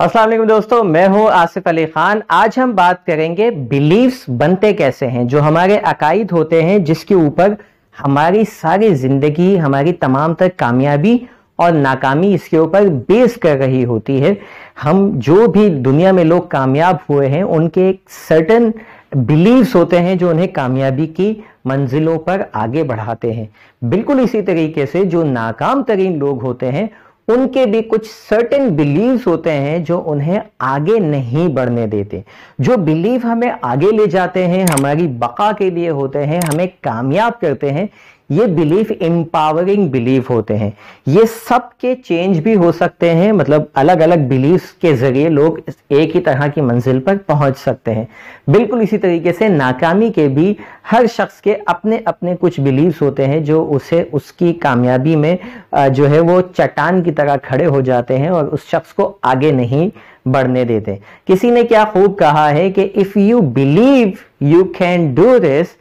असलम दोस्तों मैं हूं आसिफ अली खान आज हम बात करेंगे बिलीव्स बनते कैसे हैं जो हमारे अकायद होते हैं जिसके ऊपर हमारी सारी ज़िंदगी हमारी तमाम तक कामयाबी और नाकामी इसके ऊपर बेस कर रही होती है हम जो भी दुनिया में लोग कामयाब हुए हैं उनके एक सर्टन बिलीव्स होते हैं जो उन्हें कामयाबी की मंजिलों पर आगे बढ़ाते हैं बिल्कुल इसी तरीके से जो नाकाम तरीन लोग होते हैं उनके भी कुछ सर्टेन बिलीव्स होते हैं जो उन्हें आगे नहीं बढ़ने देते जो बिलीव हमें आगे ले जाते हैं हमारी बका के लिए होते हैं हमें कामयाब करते हैं ये बिलीफ एम्पावरिंग बिलीफ होते हैं ये सब के चेंज भी हो सकते हैं मतलब अलग अलग बिलीफ के जरिए लोग एक ही तरह की मंजिल पर पहुंच सकते हैं बिल्कुल इसी तरीके से नाकामी के भी हर शख्स के अपने अपने कुछ बिलीव होते हैं जो उसे उसकी कामयाबी में जो है वो चट्टान की तरह खड़े हो जाते हैं और उस शख्स को आगे नहीं बढ़ने देते किसी ने क्या खूब कहा है कि if you believe you can do this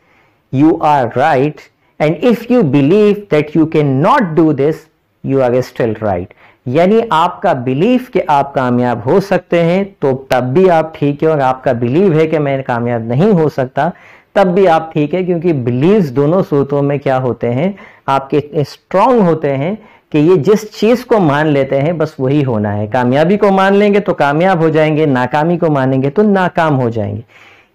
you are right and if you believe that you cannot do this you are still right यानी आपका बिलीव कि आप कामयाब हो सकते हैं तो तब भी आप ठीक है और आपका बिलीव है कि मैं कामयाब नहीं हो सकता तब भी आप ठीक है क्योंकि बिलीव दोनों सूत्रों में क्या होते हैं आपके इतने स्ट्रांग होते हैं कि ये जिस चीज को मान लेते हैं बस वही होना है कामयाबी को मान लेंगे तो कामयाब हो जाएंगे नाकामी को मानेंगे तो नाकाम हो जाएंगे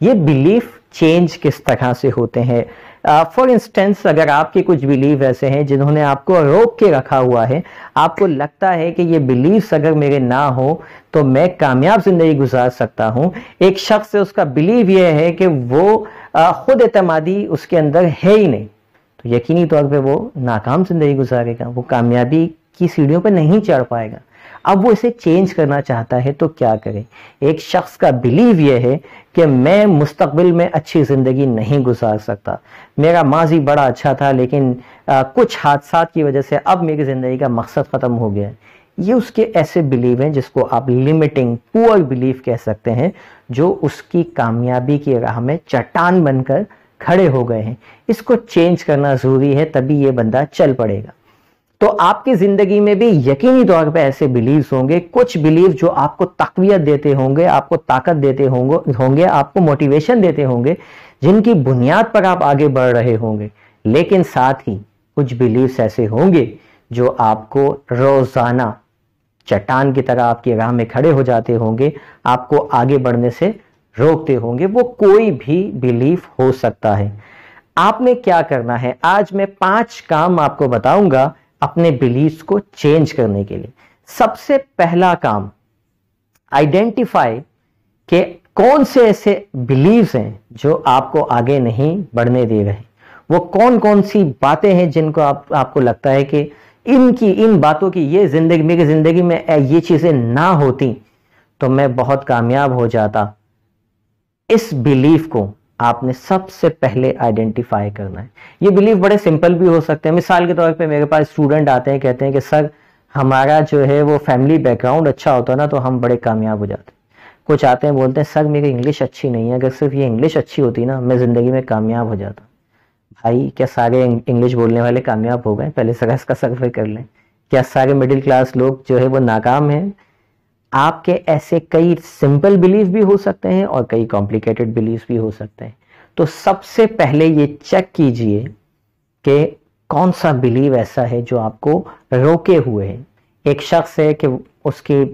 ये बिलीफ चेंज किस तरह से होते हैं फॉर uh, इंस्टेंस अगर आपके कुछ बिलीव ऐसे हैं जिन्होंने आपको रोक के रखा हुआ है आपको लगता है कि ये बिलीव्स अगर मेरे ना हो तो मैं कामयाब ज़िंदगी गुजार सकता हूँ एक शख्स से उसका बिलीव ये है कि वो ख़ुद एतमादी उसके अंदर है ही नहीं तो यकीनी तौर पे वो नाकाम ज़िंदगी गुजारेगा वो कामयाबी की सीढ़ियों पर नहीं चढ़ पाएगा अब वो इसे चेंज करना चाहता है तो क्या करे एक शख्स का बिलीव यह है कि मैं मुस्तबिल में अच्छी ज़िंदगी नहीं गुजार सकता मेरा माजी बड़ा अच्छा था लेकिन आ, कुछ हादसा की वजह से अब मेरी ज़िंदगी का मकसद ख़त्म हो गया है ये उसके ऐसे बिलीव हैं जिसको आप लिमिटिंग पुअर बिलीव कह सकते हैं जो उसकी कामयाबी की राह में चट्टान बनकर खड़े हो गए हैं इसको चेंज करना ज़रूरी है तभी ये बंदा चल पड़ेगा तो आपकी ज़िंदगी में भी यकीनी तौर पे ऐसे बिलीव्स होंगे कुछ बिलीव जो आपको तकवीत देते होंगे आपको ताकत देते होंगे होंगे आपको मोटिवेशन देते होंगे जिनकी बुनियाद पर आप आगे बढ़ रहे होंगे लेकिन साथ ही कुछ बिलीव्स ऐसे होंगे जो आपको रोज़ाना चट्टान की तरह आपकी राह में खड़े हो जाते होंगे आपको आगे बढ़ने से रोकते होंगे वो कोई भी बिलीफ हो सकता है आपने क्या करना है आज मैं पांच काम आपको बताऊंगा अपने बिलीफ को चेंज करने के लिए सबसे पहला काम आइडेंटिफाई के कौन से ऐसे बिलीव्स हैं जो आपको आगे नहीं बढ़ने दे रहे वो कौन कौन सी बातें हैं जिनको आप आपको लगता है कि इनकी इन बातों की ये जिंदगी मेरी जिंदगी में ये चीजें ना होती तो मैं बहुत कामयाब हो जाता इस बिलीफ को आपने सबसे पहले आइडेंटिफाई करना है ये बिलीव बड़े सिंपल भी हो सकते हैं मिसाल के तौर पे मेरे पास स्टूडेंट आते हैं कहते हैं कि सर हमारा जो है वो फैमिली बैकग्राउंड अच्छा होता ना तो हम बड़े कामयाब हो जाते कुछ आते हैं बोलते हैं सर मेरी इंग्लिश अच्छी नहीं है अगर सिर्फ ये इंग्लिश अच्छी होती ना मैं ज़िंदगी में कामयाब हो जाता भाई क्या सारे इंग्लिश बोलने वाले कामयाब हो गए पहले सर इसका सर्वे कर लें क्या सारे मिडिल क्लास लोग जो है वो नाकाम हैं आपके ऐसे कई सिंपल बिलीफ भी हो सकते हैं और कई कॉम्प्लिकेटेड बिलीफ भी हो सकते हैं तो सबसे पहले ये चेक कीजिए कि कौन सा बिलीव ऐसा है जो आपको रोके हुए है एक शख्स है कि उसकी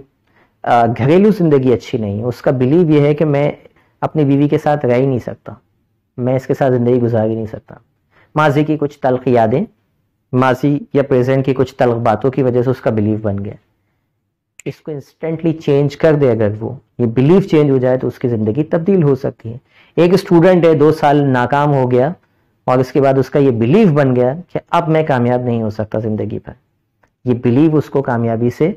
घरेलू ज़िंदगी अच्छी नहीं है उसका बिलीव ये है कि मैं अपनी बीवी के साथ रह ही नहीं सकता मैं इसके साथ ज़िंदगी गुजार ही नहीं सकता माजी की कुछ तलख यादें माजी या प्रेजेंट की कुछ तलख बातों की वजह से उसका बिलीव बन गया इसको इंस्टेंटली चेंज कर दे अगर वो ये बिलीफ चेंज हो जाए तो उसकी ज़िंदगी तब्दील हो सकती है एक स्टूडेंट है दो साल नाकाम हो गया और इसके बाद उसका ये बिलीफ बन गया कि अब मैं कामयाब नहीं हो सकता ज़िंदगी पर ये बिलीव उसको कामयाबी से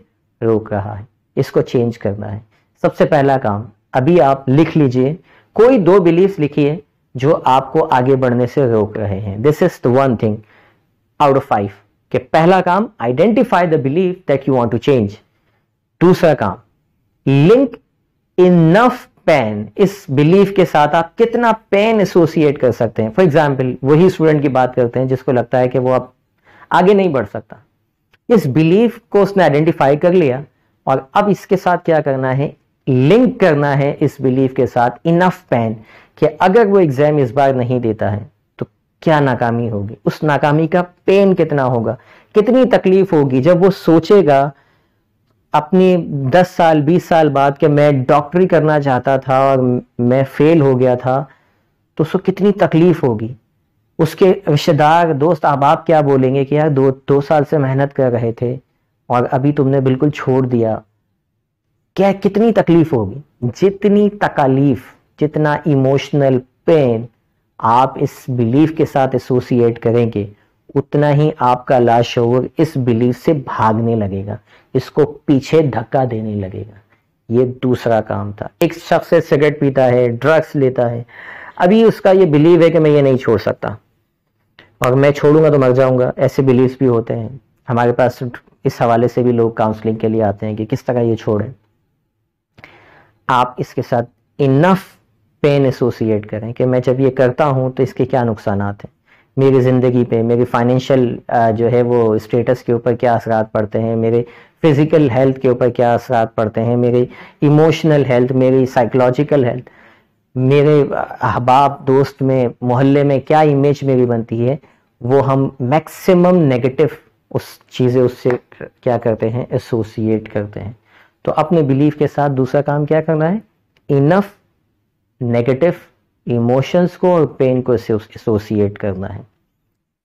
रोक रहा है इसको चेंज करना है सबसे पहला काम अभी आप लिख लीजिए कोई दो बिलीव लिखिए जो आपको आगे बढ़ने से रोक रहे हैं this is the one thing out of five कि पहला काम identify the believe that you want to change दूसरा काम लिंक इनफ पेन इस बिलीफ के साथ आप कितना पेन एसोसिएट कर सकते हैं फॉर एग्जाम्पल वही स्टूडेंट की बात करते हैं जिसको लगता है कि वो अब आगे नहीं बढ़ सकता इस बिलीफ को उसने आइडेंटिफाई कर लिया और अब इसके साथ क्या करना है लिंक करना है इस बिलीफ के साथ इनफ पेन कि अगर वो एग्जाम इस बार नहीं देता है तो क्या नाकामी होगी उस नाकामी का पेन कितना होगा कितनी तकलीफ होगी जब वो सोचेगा अपने 10 साल 20 साल बाद के मैं डॉक्टरी करना चाहता था और मैं फेल हो गया था तो उसको कितनी तकलीफ़ होगी उसके रिश्तेदार दोस्त अब आप क्या बोलेंगे कि यार दो दो साल से मेहनत कर रहे थे और अभी तुमने बिल्कुल छोड़ दिया क्या कितनी तकलीफ़ होगी जितनी तकालीफ जितना इमोशनल पेन आप इस बिलीफ के साथ एसोसिएट करेंगे उतना ही आपका लाश इस बिलीफ से भागने लगेगा इसको पीछे धक्का देने लगेगा ये दूसरा काम था एक शख्स सिगरेट पीता है ड्रग्स लेता है अभी उसका ये बिलीव है कि मैं ये नहीं छोड़ सकता और मैं छोड़ूंगा तो मर जाऊंगा ऐसे बिलीव भी होते हैं हमारे पास इस हवाले से भी लोग काउंसलिंग के लिए आते हैं कि किस तरह ये छोड़े आप इसके साथ इनफ पेन एसोसिएट करें कि मैं जब ये करता हूं तो इसके क्या नुकसान हैं मेरी ज़िंदगी पे मेरी फाइनेंशियल जो है वो स्टेटस के ऊपर क्या असरात पड़ते हैं मेरे फिज़िकल हेल्थ के ऊपर क्या असरात पड़ते हैं मेरी इमोशनल हेल्थ मेरी साइकोलॉजिकल हेल्थ मेरे अहबाब दोस्त में मोहल्ले में क्या इमेज मेरी बनती है वो हम मैक्सिमम नेगेटिव उस चीज़ें उससे क्या करते हैं एसोसिएट करते हैं तो अपने बिलीफ के साथ दूसरा काम क्या करना है इनफ नेगेटिव इमोशंस को और पेन को एसोसिएट करना है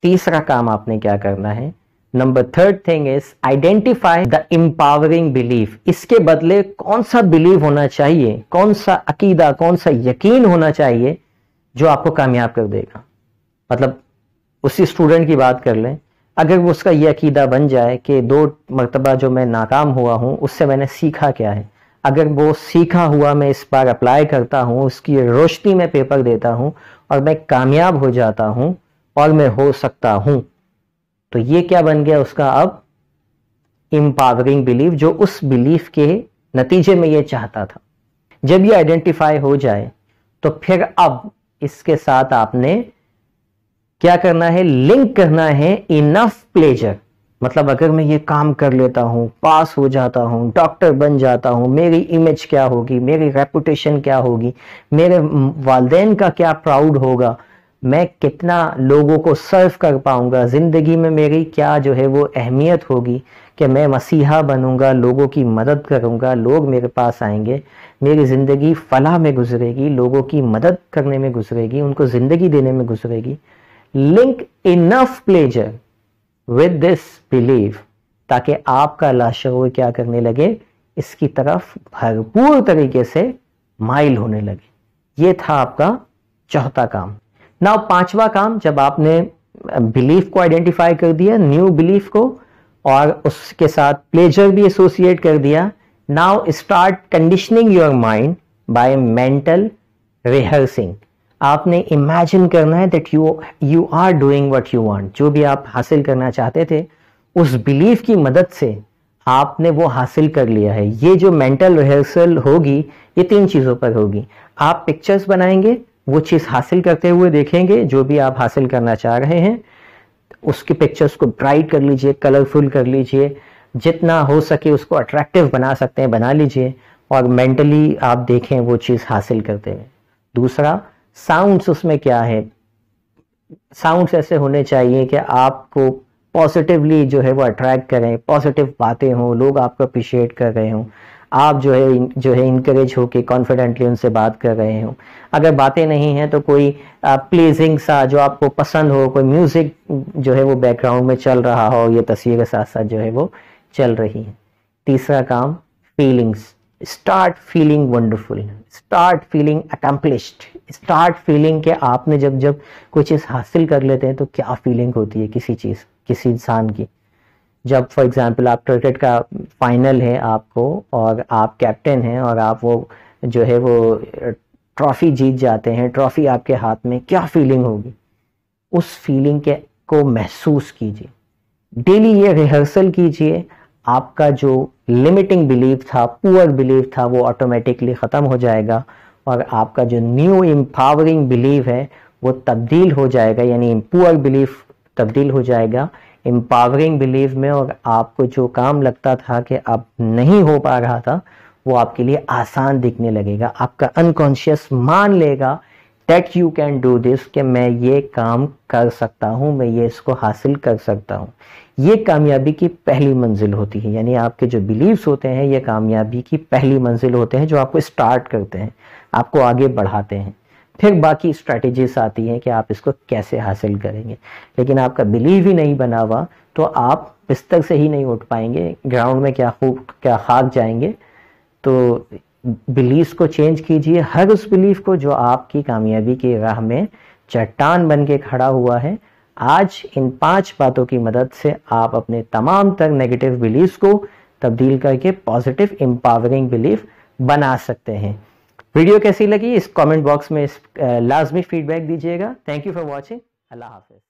तीसरा काम आपने क्या करना है number third thing is identify the empowering belief इसके बदले कौन सा बिलीव होना चाहिए कौन सा अकीदा कौन सा यकीन होना चाहिए जो आपको कामयाब कर देगा मतलब उसी स्टूडेंट की बात कर लें अगर उसका यह अकीदा बन जाए कि दो मरतबा जो मैं नाकाम हुआ हूं उससे मैंने सीखा क्या है अगर वो सीखा हुआ मैं इस बार अप्लाई करता हूँ उसकी रोशनी में पेपर देता हूँ और मैं कामयाब हो जाता हूँ और मैं हो सकता हूँ तो ये क्या बन गया उसका अब इम्पावरिंग बिलीव जो उस बिलीफ के नतीजे में ये चाहता था जब ये आइडेंटिफाई हो जाए तो फिर अब इसके साथ आपने क्या करना है लिंक करना है इनफ प्लेजर मतलब अगर मैं ये काम कर लेता हूँ पास हो जाता हूँ डॉक्टर बन जाता हूँ मेरी इमेज क्या होगी मेरी रेपुटेशन क्या होगी मेरे वालदेन का क्या प्राउड होगा मैं कितना लोगों को सर्व कर पाऊंगा ज़िंदगी में मेरी क्या जो है वो अहमियत होगी कि मैं मसीहा बनूंगा लोगों की मदद करूँगा लोग मेरे पास आएंगे मेरी ज़िंदगी फलाह में गुजरेगी लोगों की मदद करने में गुजरेगी उनको ज़िंदगी देने में गुजरेगी link enough pleasure with this believe ताकि आपका लाशूर क्या करने लगे इसकी तरफ भरपूर तरीके से माइल होने लगे ये था आपका चौथा काम ना पांचवा काम जब आपने बिलीफ को आइडेंटिफाई कर दिया न्यू बिलीफ को और उसके साथ प्लेजर भी एसोसिएट कर दिया now start conditioning your mind by mental rehearsing आपने इमेजिन करना है that you you are doing what you want जो भी आप हासिल करना चाहते थे उस बिलीफ की मदद से आपने वो हासिल कर लिया है ये जो मेंटल रिहर्सल होगी ये तीन चीज़ों पर होगी आप पिक्चर्स बनाएंगे वो चीज़ हासिल करते हुए देखेंगे जो भी आप हासिल करना चाह रहे हैं उसकी पिक्चर्स को ब्राइट कर लीजिए कलरफुल कर लीजिए जितना हो सके उसको अट्रैक्टिव बना सकते हैं बना लीजिए और मेंटली आप देखें वो चीज़ हासिल करते हुए दूसरा साउंड्स उसमें क्या है साउंड्स ऐसे होने चाहिए कि आपको पॉजिटिवली जो है वो अट्रैक्ट करें पॉजिटिव बातें हों लोग आपको अप्रिशिएट कर रहे हों आप जो है जो है इनक्रेज के कॉन्फिडेंटली उनसे बात कर रहे हो अगर बातें नहीं हैं तो कोई प्लेजिंग सा जो आपको पसंद हो कोई म्यूज़िक जो है वो बैकग्राउंड में चल रहा हो ये तस्वीर के साथ साथ जो है वो चल रही है तीसरा काम feelings start feeling wonderful start feeling accomplished start feeling के आपने जब जब कोई चीज़ हासिल कर लेते हैं तो क्या फीलिंग होती है किसी चीज़ किसी इंसान की जब फॉर एग्ज़ाम्पल आप क्रिकेट का फाइनल है आपको और आप कैप्टन हैं और आप वो जो है वो ट्रॉफ़ी जीत जाते हैं ट्रॉफ़ी आपके हाथ में क्या फीलिंग होगी उस फीलिंग के को महसूस कीजिए डेली ये रिहर्सल कीजिए आपका जो लिमिटिंग बिलीफ था पुअर बिलीव था वो ऑटोमेटिकली ख़त्म हो जाएगा और आपका जो न्यू एम्पावरिंग बिलीव है वो तब्दील हो जाएगा यानी पुअर बिलीफ तब्दील हो जाएगा एम्पावरिंग बिलीव में और आपको जो काम लगता था कि अब नहीं हो पा रहा था वो आपके लिए आसान दिखने लगेगा आपका अनकॉन्शियस मान लेगा that you can do this कि मैं ये काम कर सकता हूँ मैं ये इसको हासिल कर सकता हूँ ये कामयाबी की पहली मंजिल होती है यानी आपके जो बिलीव्स होते हैं ये कामयाबी की पहली मंजिल होते हैं जो आपको स्टार्ट करते हैं आपको आगे बढ़ाते हैं फिर बाकी स्ट्रैटेजीज आती हैं कि आप इसको कैसे हासिल करेंगे लेकिन आपका बिलीव ही नहीं बना हुआ तो आप बिस्तर से ही नहीं उठ पाएंगे ग्राउंड में क्या खूब क्या खाक जाएंगे तो बिलीव्स को चेंज कीजिए हर उस बिलीफ को जो आपकी कामयाबी की राह में चट्टान बन के खड़ा हुआ है आज इन पांच बातों की मदद से आप अपने तमाम तक नेगेटिव बिलीफ को तब्दील करके पॉजिटिव एम्पावरिंग बिलीफ बना सकते हैं वीडियो कैसी लगी इस कमेंट बॉक्स में लाजमी फीडबैक दीजिएगा थैंक यू फॉर वॉचिंग अल्लाह हाफिज़